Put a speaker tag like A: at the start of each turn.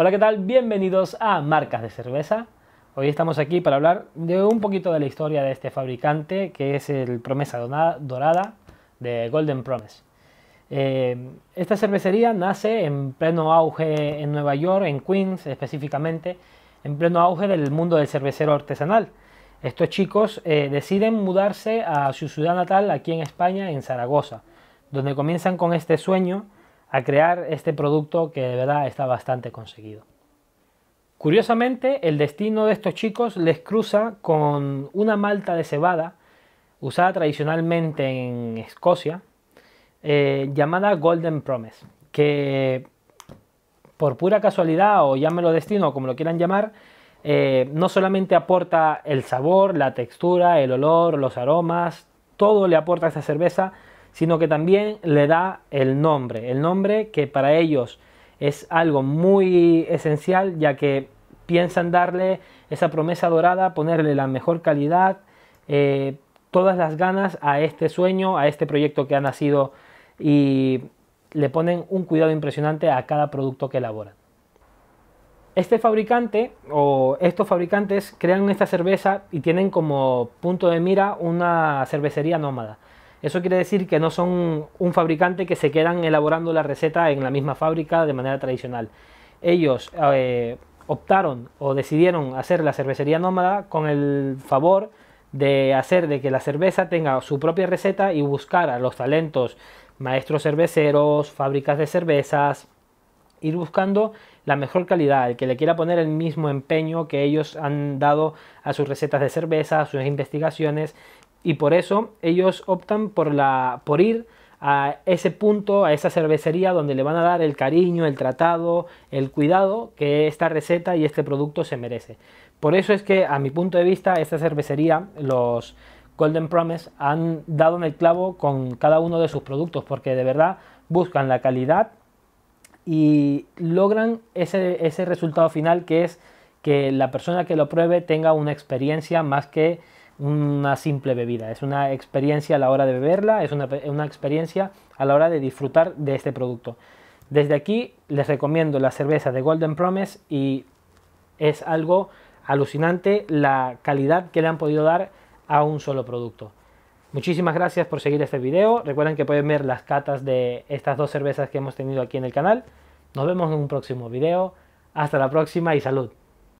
A: Hola, ¿qué tal? Bienvenidos a Marcas de Cerveza. Hoy estamos aquí para hablar de un poquito de la historia de este fabricante que es el Promesa Dorada de Golden Promise. Eh, esta cervecería nace en pleno auge en Nueva York, en Queens específicamente, en pleno auge del mundo del cervecero artesanal. Estos chicos eh, deciden mudarse a su ciudad natal aquí en España, en Zaragoza, donde comienzan con este sueño a crear este producto que de verdad está bastante conseguido. Curiosamente, el destino de estos chicos les cruza con una malta de cebada usada tradicionalmente en Escocia, eh, llamada Golden Promise, que por pura casualidad o llámelo destino, como lo quieran llamar, eh, no solamente aporta el sabor, la textura, el olor, los aromas, todo le aporta a esta cerveza, sino que también le da el nombre, el nombre que para ellos es algo muy esencial, ya que piensan darle esa promesa dorada, ponerle la mejor calidad, eh, todas las ganas a este sueño, a este proyecto que ha nacido y le ponen un cuidado impresionante a cada producto que elaboran. Este fabricante o estos fabricantes crean esta cerveza y tienen como punto de mira una cervecería nómada. Eso quiere decir que no son un fabricante que se quedan elaborando la receta en la misma fábrica de manera tradicional. Ellos eh, optaron o decidieron hacer la cervecería nómada con el favor de hacer de que la cerveza tenga su propia receta y buscar a los talentos, maestros cerveceros, fábricas de cervezas, ir buscando la mejor calidad, el que le quiera poner el mismo empeño que ellos han dado a sus recetas de cerveza, a sus investigaciones y por eso ellos optan por, la, por ir a ese punto, a esa cervecería donde le van a dar el cariño, el tratado, el cuidado que esta receta y este producto se merece. Por eso es que a mi punto de vista esta cervecería, los Golden Promise, han dado en el clavo con cada uno de sus productos porque de verdad buscan la calidad y logran ese resultado final que es que la persona que lo pruebe tenga una experiencia más que una simple bebida, es una experiencia a la hora de beberla, es una, experiencia a la hora de disfrutar de este producto. Desde aquí les recomiendo la cerveza de Golden Promise y es algo alucinante la calidad que le han podido dar a un solo producto. Muchísimas gracias por seguir este video. Recuerden que pueden ver las catas de estas dos cervezas que hemos tenido aquí en el canal. Nos vemos en un próximo video. Hasta la próxima y salud.